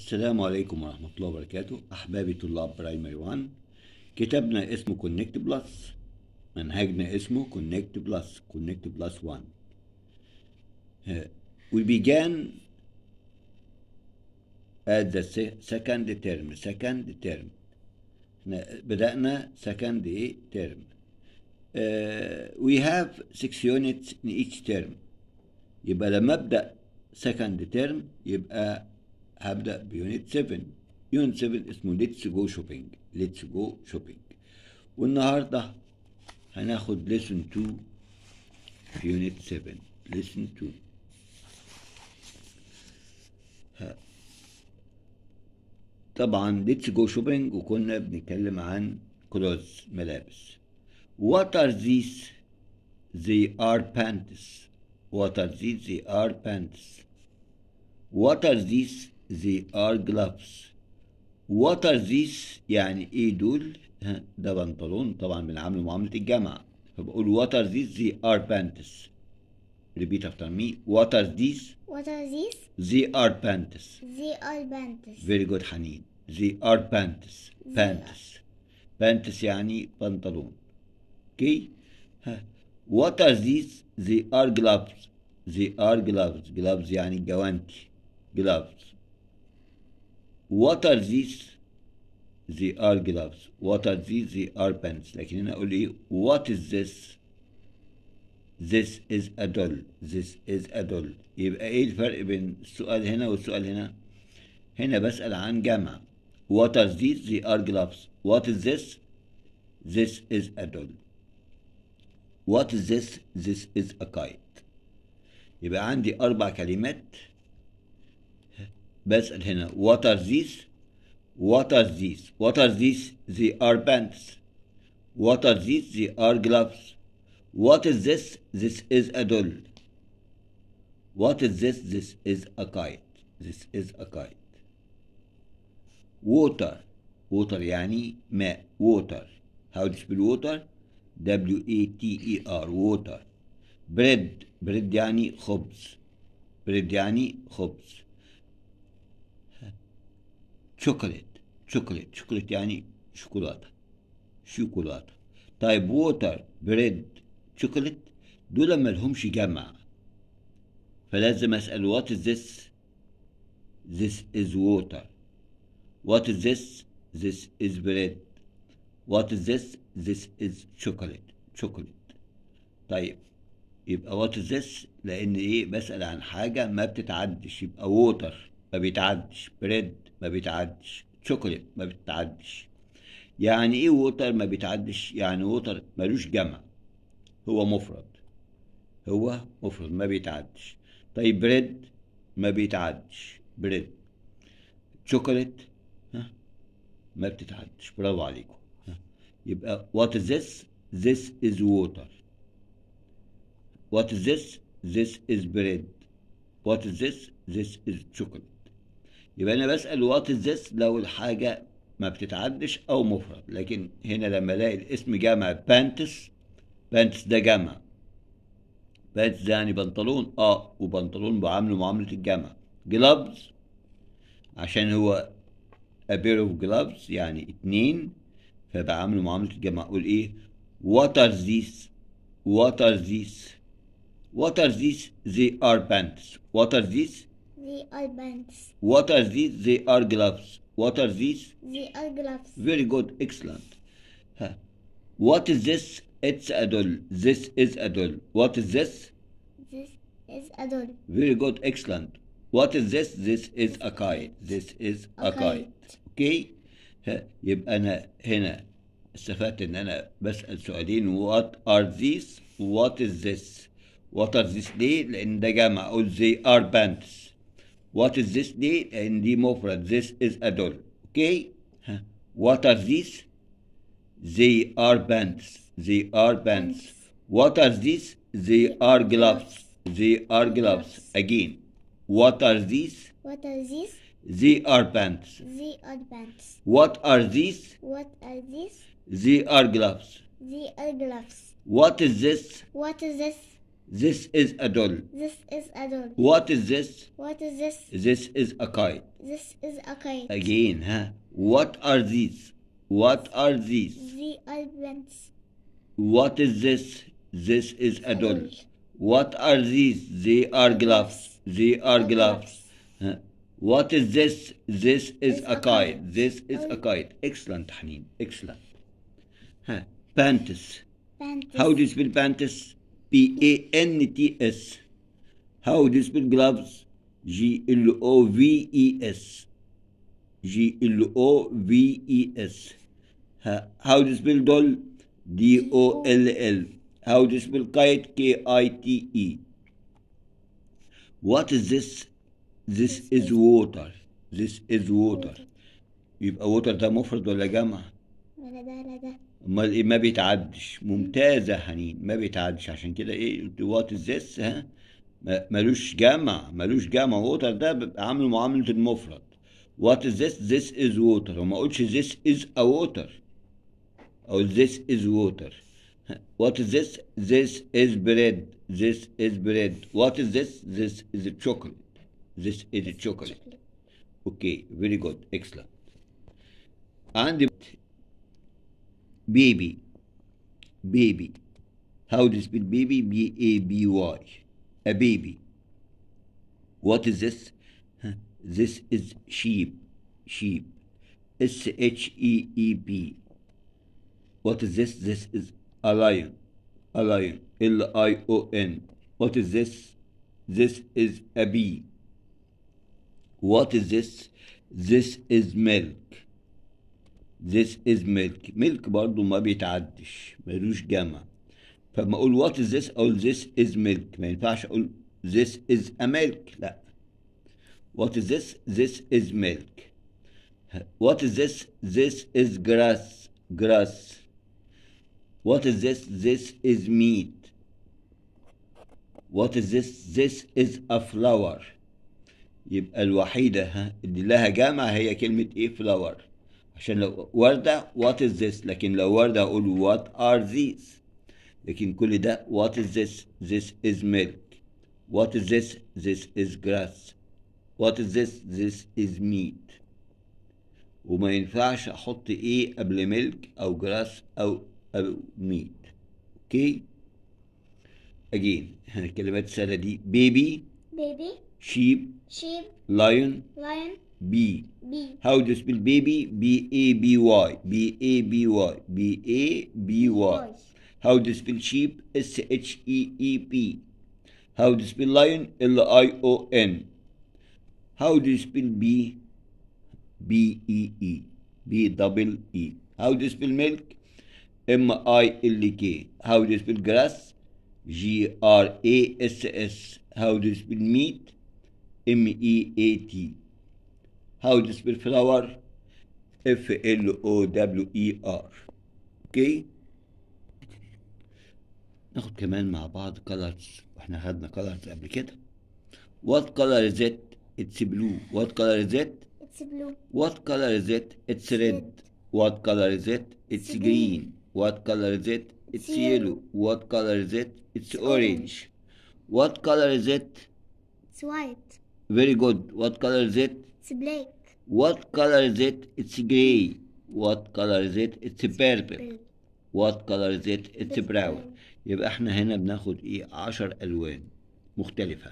السلام عليكم ورحمة الله وبركاته أحبابي طلاب برايمري 1 كتابنا اسمه كونكت بلس منهجنا اسمه كونكت بلس كونكت بلس 1 We began at the second term second term احنا بدأنا second term uh, we have six units in each term يبقى لما ابدأ second term يبقى هبدا بيونت 7 يونت 7 اسمه ليتس جو شوبينج ليتس جو شوبينج والنهارده هناخد ليسن 2 في يونت 7 ليسن 2 ها. طبعا ليتس جو شوبينج وكنا بنتكلم عن كلوز ملابس وات ار ذيس they are pants what are these they are pants what are these they are gloves what are these يعني ايه دول ده بنطلون طبعا بنعامله معاملة الجامعة فبقول what are these they are pants repeat after me what are these what are these they are pants they are pants very good حنين they are pants pants pants يعني بنطلون okay what are these they are gloves they are gloves gloves يعني جوانتي gloves what are these The are gloves what are these The are pants Like هنا اقول what is this this is a doll this is a doll يبقى ايه الفرق بين السؤال هنا والسؤال هنا هنا بسأل عن جمع what are these The are gloves what is this this is a doll what is this this is a kite يبقى عندي اربع كلمات بس هنا what are these what are these what are these they are pants what are these they are gloves what is this this is a doll what is this this is a kite this is a kite water water يعني ماء water how to spell water W A T E R water bread bread يعني خبز bread يعني خبز شوكولات شوكولات شوكولات يعني شوكولاتة شوكولاتة طيب ووتر بريد شوكولات دول ما لهمش جمع فلازم اسال وات از ذس ذس از ووتر وات از ذس ذس از بريد وات از ذس ذس از شوكولات شوكولات طيب يبقى وات از ذس لان ايه بسال عن حاجه ما بتتعدش يبقى ووتر ما بيتعدش بريد ما بيتعدش شوكولات ما بتتعدش يعني ايه ووتر ما بيتعدش يعني ووتر ملوش جمع هو مفرد هو مفرد ما بيتعدش طيب بريد ما بيتعدش بريد شوكولات ها ما بتتعدش برافو عليكم يبقى وات از ذس ذس از ووتر وات از ذس ذس از بريد وات از ذس ذس از شوكولات يبقى انا بسال وات ذس لو الحاجه ما بتتعدش او مفرد لكن هنا لما الاقي الاسم جمع بانتس بانتس ده جمع بانتس ده يعني بنطلون اه وبنطلون بعامله معامله الجمع جلوبز عشان هو a pair of gloves يعني اتنين فبعامله معامله الجمع اقول ايه what are these what are these what are these they are pants what are these What are these? They are gloves. What are these? They are gloves. Very good. Excellent. Huh. What is this? It's a doll. This is a doll. What is this? This is a doll. Very good. Excellent. What is this? This is a kite. This is a, a kite. Okay. يبقى أنا هنا استفدت إن أنا بسأل سؤالين what are these what is this what are these ليه؟ لأن ده جمع أقول they are bands. What is this date? And for this is Adol. Okay? What are these? They are bands. They are bands. What are these? They are gloves. They are gloves. Again. What are these? What are these? They are bands. They are pants. What are these? What are these? They are gloves. They are gloves. What is this? What is this? This is a doll. This is a doll. What is this? What is this? This is a kite. This is a kite. Again, huh? What are these? What are these? The elephants. What is this? This is a doll. What are these? They are gloves. They are gloves. Huh? What is this? This is a kite. This is a oh. kite. Excellent, Haneen. Excellent. Huh? Pantis. Pantis. How do you spell pantis? P A N T S. How do you spell gloves? G L O V E S. G L O V E S. How do you spell doll? D O L L. How do you spell kite? K I T E. What is this? This is water. This is water. يبقى water ده مفرد ولا جمع؟ ولا امال ايه ما بيتعدش ممتازه حنين ما بيتعدش عشان كده ايه وات الزس ها ملوش جمع ملوش جمع ووتر ده بيبقى عامله معامله المفرد وات از ذس ذس از ووتر وما اقولش ذس از ا ووتر او ذس از ووتر وات از ذس ذس از بريد ذس از بريد وات از ذس ذس از تشوكليت ذس از تشوكليت اوكي فيري جود اكسلنت عندي baby baby how you spell baby b a b y a baby what is this this is sheep sheep s h e e p what is this this is a lion a lion l i o n what is this this is a bee what is this this is milk this is milk milk برضو ما بيتعدش ملوش جمع فما اقول what is this اقول this is milk ما ينفعش اقول this is a milk لا what is this this is milk what is this this is grass grass what is this this is meat what is this this is a flower يبقى الوحيدة اللي لها جامع هي كلمة ايه flower عشان لو وردة وات از ذس لكن لو وردة أقول وات ار ذيس لكن كل ده وات از ذس ذس از ميلك وات از ذس ذس از جراس وات از ذس ذس از ميت وما ينفعش أحط إيه قبل ميلك أو جراس أو أو ميت أوكي أجين الكلمات السهلة دي بيبي بيبي شيب شيب لايون لايون B. B. How do you spell baby? B A B Y. B A B Y. B A B Y. How do you spell sheep? S H E E P. How do you spell lion? L I O N. How do you spell B? B E E. B double E. How do you spell milk? M I L K. How do you spell grass? G R A S S. How do you spell meat? M E A T. How to spell flower? F L O W E R. Okay. ناخد كمان مع بعض colors واحنا خدنا colors قبل كده what color is it it's blue what color is it it's blue what color is it it's red what color is it it's green what color is it it's yellow what color is it it's orange what color is it it's white very good what color is it It's black. What color is it? It's gray. What color is it? It's purple. What color is it? It's brown. يبقى احنا هنا بناخد ايه 10 الوان مختلفة.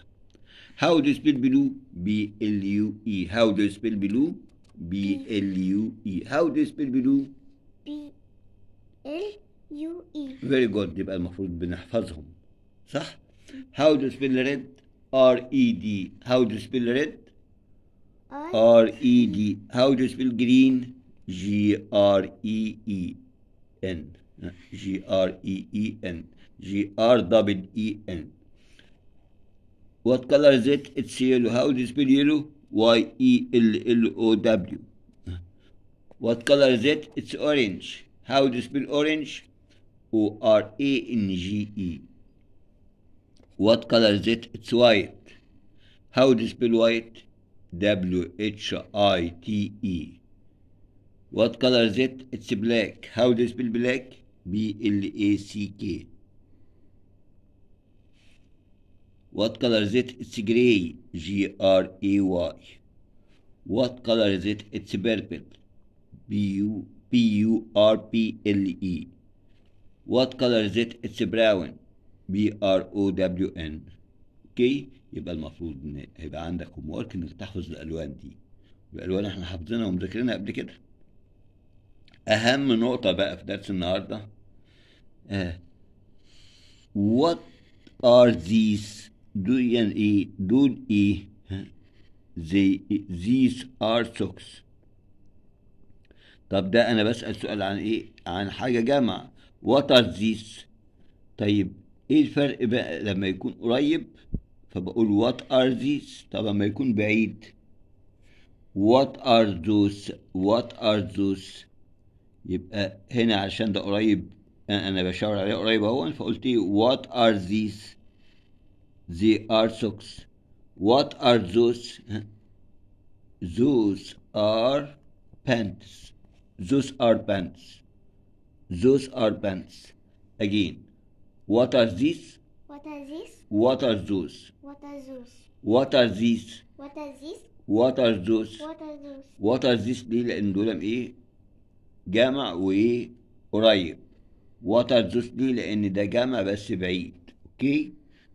How do you spell blue? B L U E. How do you spell blue? B L U E. How do you spell blue? B L U E. Very good يبقى المفروض بنحفظهم. صح؟ How do you spell red? R E D. How do you spell red? R E D. How do you spell green? G R E E N. Uh, G R E E N. G R W E N. What color is it? It's yellow. How do you spell yellow? Y E L L O W. What color is it? It's orange. How do you spell orange? O R A N G E. What color is it? It's white. How do you spell white? W-H-I-T-E What color is it? It's black. How do you spell black? B-L-A-C-K What color is it? It's gray. G-R-A-Y What color is it? It's purple. B-U-P-U-R-P-L-E What color is it? It's brown. B-R-O-W-N Okay? يبقى المفروض ان هيبقى عندك هوم ورك انك تحفظ الالوان دي الالوان احنا حافظينها ومذاكرينها قبل كده اهم نقطه بقى في درس النهارده آه. what are these دول يعني ايه دول ايه they, these are socks طب ده انا بسال سؤال عن ايه عن حاجه جمع what are these طيب ايه الفرق بقى لما يكون قريب فبقول what are these ما يكون بعيد what are those what are those يبقى هنا عشان ده قريب انا بشاور عليه قريب اهو فقلت what are these they are socks what are those those are pants those are pants those are pants again what are these what are these? What are those? What are those? What are these? What are these? What are those? What are those? What are these دي لأن دول إيه؟ جامع وإيه؟ قريب. What are those دي لأن ده جامع بس بعيد. أوكي؟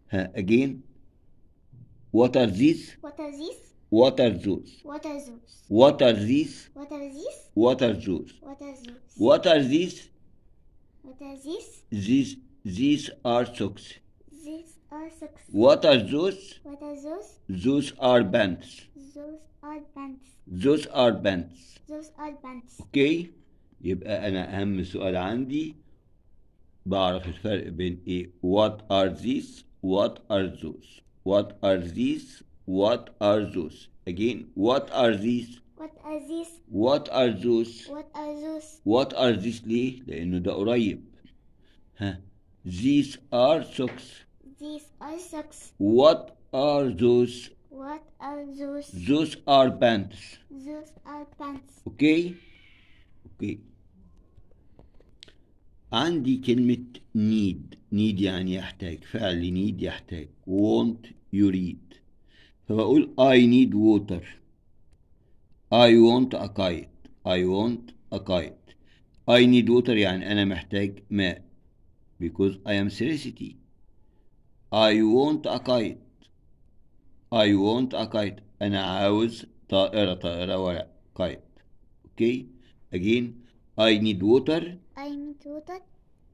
ها أجين. What are these? What are these? What are those? What are those? What are these? What are these? What are those? What are those? What are these? What are these? These these are socks six. What are those? What are those? Those are bands. Those are bands. Those are bands. Those are bands. Okay. يبقى أنا أهم سؤال عندي بعرف الفرق بين إيه What are these? What are those? What are these? What are those? Again, what are these? What are these? What are those? What are those? What are these ليه؟ لأنه ده قريب. ها. These are socks these Isaacs. What are those? What are those? Those are pants. Those are pants. Okay? Okay. عندي كلمة need need يعني يحتاج فعل need يحتاج want you read فبقول I need water I want a kite I want a kite I need water يعني أنا محتاج ماء because I am thirsty I want a kite I want a kite أنا عاوز طائرة طائرة ورق kite Okay. again I need water I need water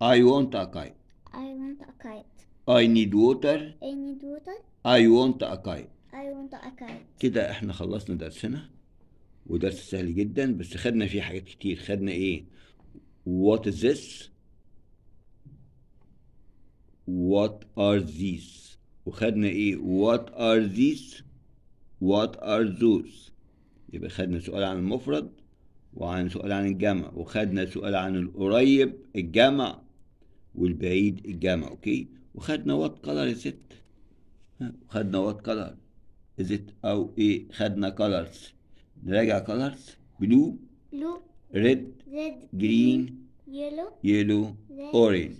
I want a kite I want a kite I need water I need water I want a kite I want a kite كده احنا خلصنا درسنا ودرس سهل جدا بس خدنا فيه حاجات كتير خدنا ايه what is this what are these وخدنا ايه what are these what are those يبقى خدنا سؤال عن المفرد وعن سؤال عن الجمع وخدنا سؤال عن القريب الجمع والبعيد الجمع اوكي وخدنا وات كلر ست خدنا وات كلر it او ايه خدنا كلرز نراجع كلرز بلو بلو ريد ريد جرين يلو يلو اورنج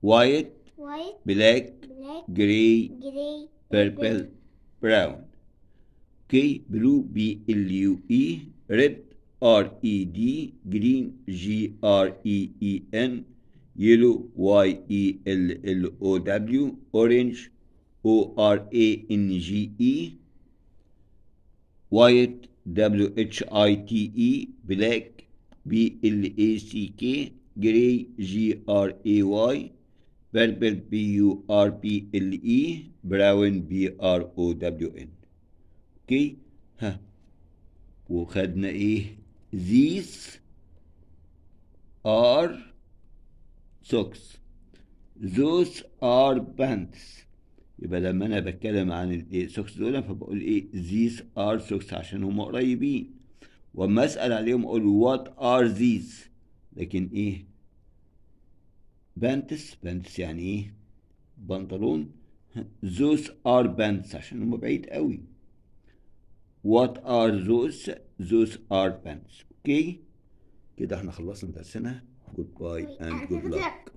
white, white black, black gray, gray, purple, brown. K, blue, B, L, U, E, red, R, E, D, green, G, R, E, E, N, yellow, Y, E, L, L, O, W, orange, O, R, A, N, G, E, white, W, H, I, T, E, black, B, L, A, C, K, gray, G, R, A, Y, بربل بي يو ار بي ال اي براون بي ار او دبليو ان اوكي ها وخدنا ايه these are socks those are pants يبقى لما انا بتكلم عن السوكس إيه دول فبقول ايه these are socks عشان هم قريبين واما اسال عليهم اقول what are these لكن ايه بانتس بانتس يعني ايه بنطلون زوس ار بانتس عشان هم بعيد قوي وات ار زوس زوس ار بانتس اوكي كده احنا خلصنا درسنا جود باي اند جود لك